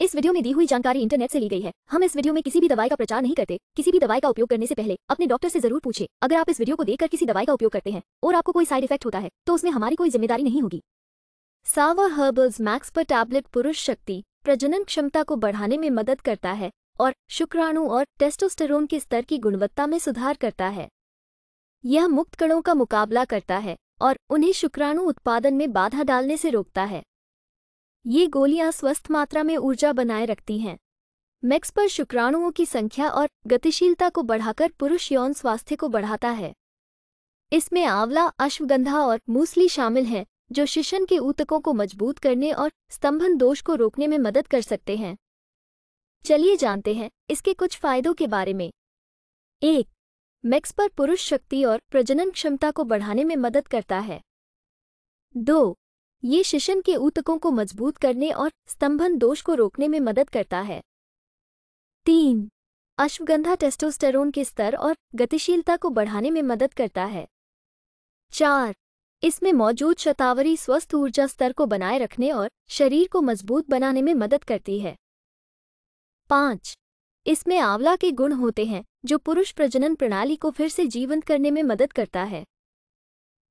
इस वीडियो में दी हुई जानकारी इंटरनेट से ली गई है हम इस वीडियो में किसी भी दवाई का प्रचार नहीं करते किसी भी दवाई का उपयोग करने से पहले अपने डॉक्टर से जरूर पूछे अगर आप इस वीडियो को देखकर किसी दवाई का उपयोग करते हैं और आपको कोई साइड इफेक्ट होता है तो उसमें हमारी कोई जिम्मेदारी नहीं होगी सावा हर्बल्स मैक्स पर टैबलेट पुरुष शक्ति प्रजनन क्षमता को बढ़ाने में मदद करता है और शुक्राणु और टेस्टोस्टेरोन के स्तर की गुणवत्ता में सुधार करता है यह मुक्त कणों का मुकाबला करता है और उन्हें शुक्राणु उत्पादन में बाधा डालने से रोकता है ये गोलियां स्वस्थ मात्रा में ऊर्जा बनाए रखती हैं मैक्स पर शुक्राणुओं की संख्या और गतिशीलता को बढ़ाकर पुरुष यौन स्वास्थ्य को बढ़ाता है इसमें आंवला अश्वगंधा और मूसली शामिल हैं जो शिशन के ऊतकों को मजबूत करने और स्तंभन दोष को रोकने में मदद कर सकते हैं चलिए जानते हैं इसके कुछ फायदों के बारे में एक मैक्स पर पुरुष शक्ति और प्रजनन क्षमता को बढ़ाने में मदद करता है दो ये शिशन के ऊतकों को मजबूत करने और स्तंभन दोष को रोकने में मदद करता है तीन अश्वगंधा टेस्टोस्टेरोन के स्तर और गतिशीलता को बढ़ाने में मदद करता है चार इसमें मौजूद शतावरी स्वस्थ ऊर्जा स्तर को बनाए रखने और शरीर को मजबूत बनाने में मदद करती है पाँच इसमें आंवला के गुण होते हैं जो पुरुष प्रजनन प्रणाली को फिर से जीवंत करने में मदद करता है